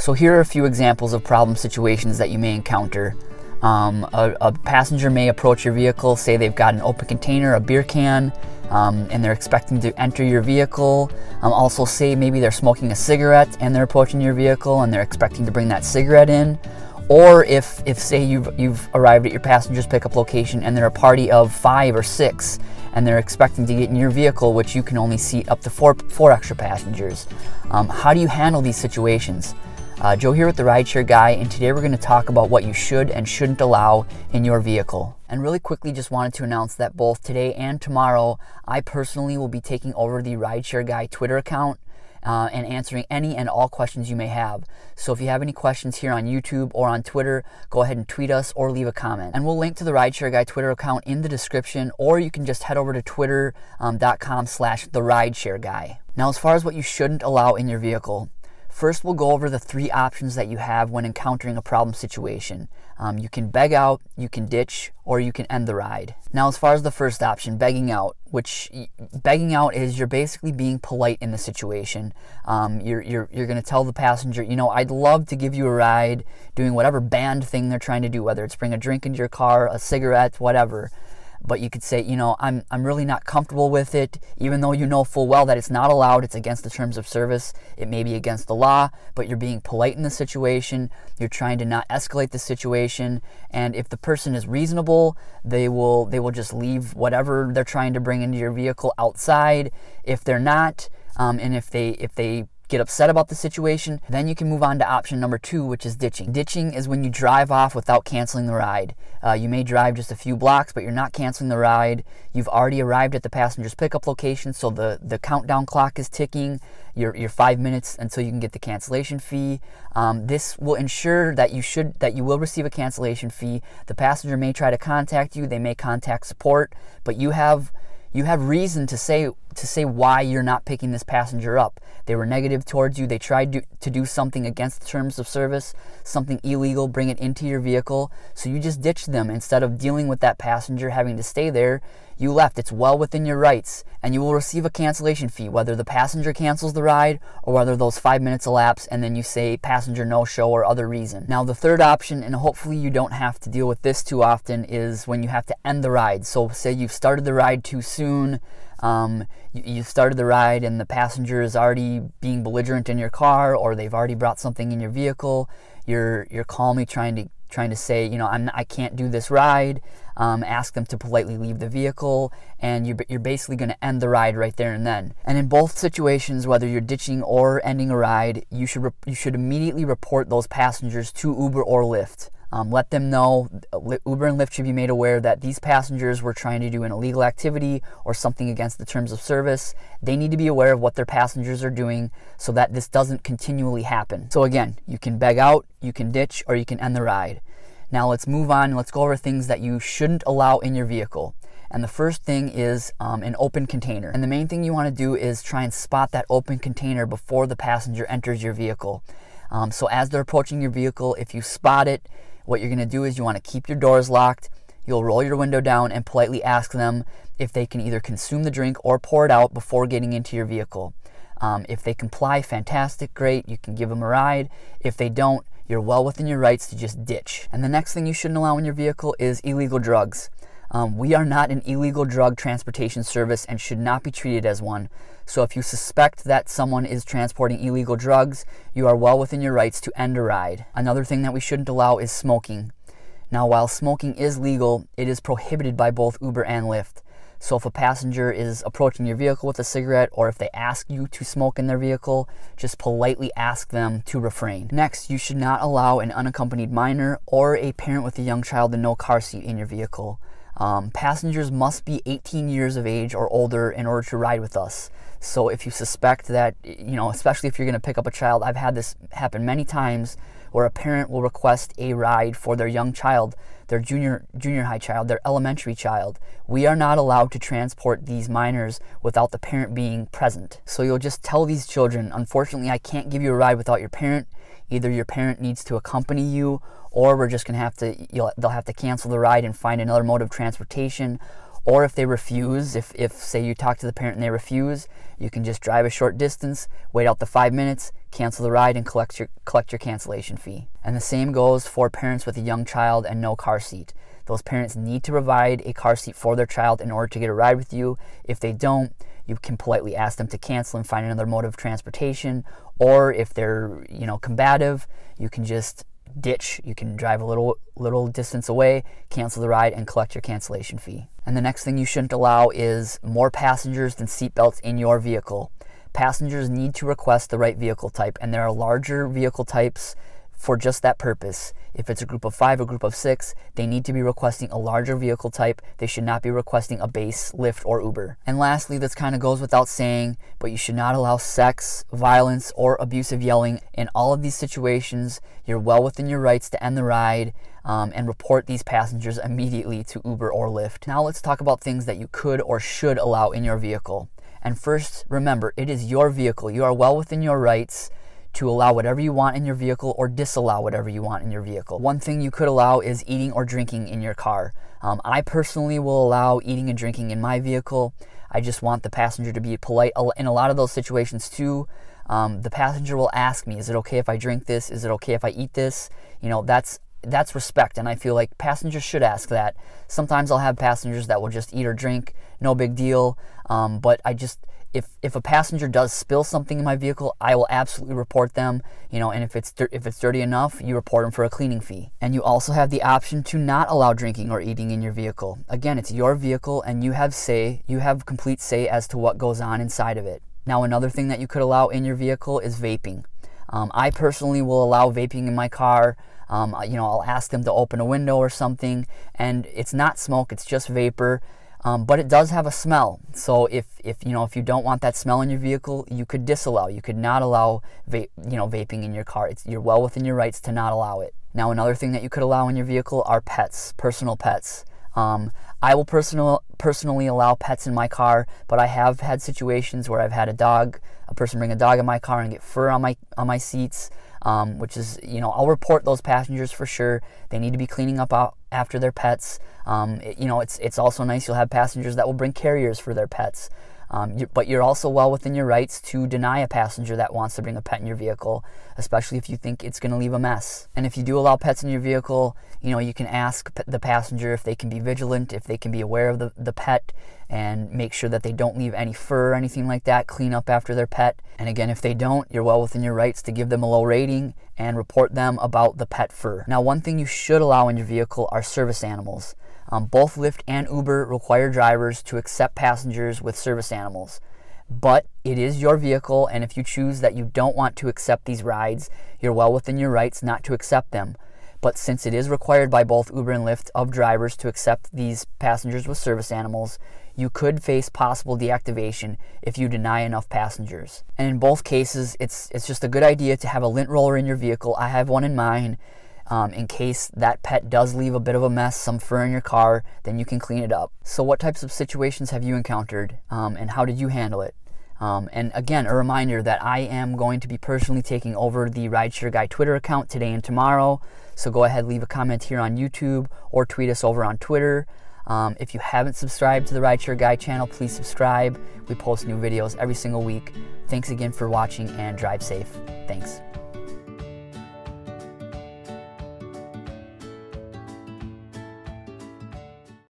So here are a few examples of problem situations that you may encounter. Um, a, a, passenger may approach your vehicle, say they've got an open container, a beer can, um, and they're expecting to enter your vehicle. Um, also, say maybe they're smoking a cigarette and they're approaching your vehicle and they're expecting to bring that cigarette in. Or if, if say you've, you've arrived at your passenger's pickup location and they're a party of five or six and they're expecting to get in your vehicle, which you can only seat up to four, four extra passengers. Um, how do you handle these situations? Uh, Joe here with the Rideshare Guy, and today we're going to talk about what you should and shouldn't allow in your vehicle. And really quickly, just wanted to announce that both today and tomorrow, I personally will be taking over the Rideshare Guy Twitter account. Uh, and answering any and all questions you may have. So if you have any questions here on YouTube or on Twitter, go ahead and tweet us or leave a comment. And we'll link to the Rideshare Guy Twitter account in the description, or you can just head over to twitter.com um, slash the Rideshare Guy. Now, as far as what you shouldn't allow in your vehicle, First, we'll go over the three options that you have when encountering a problem situation. Um, you can beg out, you can ditch, or you can end the ride. Now, as far as the first option, begging out, which begging out is you're basically being polite in the situation. Um, you're you're, you're going to tell the passenger, you know, I'd love to give you a ride doing whatever banned thing they're trying to do, whether it's bring a drink into your car, a cigarette, whatever but you could say, you know, I'm, I'm really not comfortable with it, even though you know full well that it's not allowed, it's against the terms of service, it may be against the law, but you're being polite in the situation, you're trying to not escalate the situation, and if the person is reasonable, they will they will just leave whatever they're trying to bring into your vehicle outside. If they're not, um, and if they if they get upset about the situation, then you can move on to option number two, which is ditching. Ditching is when you drive off without canceling the ride. Uh, you may drive just a few blocks, but you're not canceling the ride. You've already arrived at the passenger's pickup location, so the, the countdown clock is ticking. Your, your five minutes until you can get the cancellation fee. Um, this will ensure that you should that you will receive a cancellation fee. The passenger may try to contact you. They may contact support, but you have you have reason to say to say why you're not picking this passenger up. They were negative towards you. They tried to, to do something against the terms of service, something illegal, bring it into your vehicle. So you just ditched them. Instead of dealing with that passenger having to stay there, you left. It's well within your rights, and you will receive a cancellation fee, whether the passenger cancels the ride or whether those five minutes elapse and then you say passenger no show or other reason. Now, the third option, and hopefully you don't have to deal with this too often, is when you have to end the ride. So, say you've started the ride too soon um, you, you started the ride and the passenger is already being belligerent in your car, or they've already brought something in your vehicle. You're you're calmly trying to trying to say, you know, I'm, I can't do this ride. Um, ask them to politely leave the vehicle, and you're, you're basically going to end the ride right there and then. And in both situations, whether you're ditching or ending a ride, you should you should immediately report those passengers to Uber or Lyft. Um, let them know, Uber and Lyft should be made aware that these passengers were trying to do an illegal activity or something against the terms of service. They need to be aware of what their passengers are doing so that this doesn't continually happen. So, again, you can beg out, you can ditch, or you can end the ride. Now, let's move on. Let's go over things that you shouldn't allow in your vehicle. And the first thing is um, an open container. And the main thing you want to do is try and spot that open container before the passenger enters your vehicle. Um, so, as they're approaching your vehicle, if you spot it, what you're going to do is you want to keep your doors locked. You'll roll your window down and politely ask them if they can either consume the drink or pour it out before getting into your vehicle. Um, if they comply, fantastic, great, you can give them a ride. If they don't, you're well within your rights to just ditch. And the next thing you shouldn't allow in your vehicle is illegal drugs. Um, we are not an illegal drug transportation service and should not be treated as one. So if you suspect that someone is transporting illegal drugs, you are well within your rights to end a ride. Another thing that we shouldn't allow is smoking. Now, while smoking is legal, it is prohibited by both Uber and Lyft. So if a passenger is approaching your vehicle with a cigarette or if they ask you to smoke in their vehicle, just politely ask them to refrain. Next, you should not allow an unaccompanied minor or a parent with a young child in no car seat in your vehicle. Um, passengers must be 18 years of age or older in order to ride with us. So if you suspect that, you know, especially if you're going to pick up a child, I've had this happen many times where a parent will request a ride for their young child, their junior, junior high child, their elementary child. We are not allowed to transport these minors without the parent being present. So you'll just tell these children, unfortunately, I can't give you a ride without your parent. Either your parent needs to accompany you, or we're just going to have to, you'll, they'll have to cancel the ride and find another mode of transportation or if they refuse if, if say you talk to the parent and they refuse you can just drive a short distance wait out the five minutes cancel the ride and collect your, collect your cancellation fee. And the same goes for parents with a young child and no car seat. Those parents need to provide a car seat for their child in order to get a ride with you. If they don't, you can politely ask them to cancel and find another mode of transportation. Or if they're, you know, combative, you can just ditch. You can drive a little little distance away, cancel the ride, and collect your cancellation fee. And the next thing you shouldn't allow is more passengers than seatbelts in your vehicle passengers need to request the right vehicle type, and there are larger vehicle types for just that purpose. If it's a group of five, a group of six, they need to be requesting a larger vehicle type. They should not be requesting a base Lyft or Uber. And lastly, this kind of goes without saying, but you should not allow sex, violence, or abusive yelling. In all of these situations, you're well within your rights to end the ride um, and report these passengers immediately to Uber or Lyft. Now let's talk about things that you could or should allow in your vehicle. And first, remember, it is your vehicle. You are well within your rights to allow whatever you want in your vehicle or disallow whatever you want in your vehicle. One thing you could allow is eating or drinking in your car. Um, I personally will allow eating and drinking in my vehicle. I just want the passenger to be polite. In a lot of those situations, too, um, the passenger will ask me, Is it okay if I drink this? Is it okay if I eat this? You know, that's that's respect, and I feel like passengers should ask that. Sometimes I'll have passengers that will just eat or drink, no big deal. Um, but I just if if a passenger does spill something in my vehicle, I will absolutely report them. You know, and if it's if it's dirty enough, you report them for a cleaning fee. And you also have the option to not allow drinking or eating in your vehicle. Again, it's your vehicle, and you have say you have complete say as to what goes on inside of it. Now, another thing that you could allow in your vehicle is vaping. Um, I personally will allow vaping in my car. Um, you know, I'll ask them to open a window or something, and it's not smoke; it's just vapor. Um, but it does have a smell. So if, if you know if you don't want that smell in your vehicle, you could disallow. You could not allow va- you know vaping in your car. It's, you're well within your rights to not allow it. Now another thing that you could allow in your vehicle are pets, personal pets. Um, I will personal, personally allow pets in my car, but I have had situations where I've had a dog, a person bring a dog in my car and get fur on my on my seats, um, which is you know I'll report those passengers for sure. They need to be cleaning up out after their pets. Um, it, you know it's it's also nice you'll have passengers that will bring carriers for their pets. Um, you, but you're also well within your rights to deny a passenger that wants to bring a pet in your vehicle, especially if you think it's going to leave a mess. And if you do allow pets in your vehicle, you know, you can ask the passenger if they can be vigilant, if they can be aware of the, the pet, and make sure that they don't leave any fur or anything like that, clean up after their pet. And again, if they don't, you're well within your rights to give them a low rating and report them about the pet fur. Now, one thing you should allow in your vehicle are service animals. Um, both Lyft and Uber require drivers to accept passengers with service animals. But it is your vehicle, and if you choose that you don't want to accept these rides, you're well within your rights not to accept them. But since it is required by both Uber and Lyft of drivers to accept these passengers with service animals, you could face possible deactivation if you deny enough passengers. And in both cases, it's, it's just a good idea to have a lint roller in your vehicle. I have one in mine um, in case that pet does leave a bit of a mess, some fur in your car, then you can clean it up. So, what types of situations have you encountered um, and how did you handle it? Um, and again, a reminder that I am going to be personally taking over the Rideshare Guy Twitter account today and tomorrow. So, go ahead, leave a comment here on YouTube or tweet us over on Twitter. Um, if you haven't subscribed to the Rideshare Guy channel, please subscribe. We post new videos every single week. Thanks again for watching and drive safe. Thanks.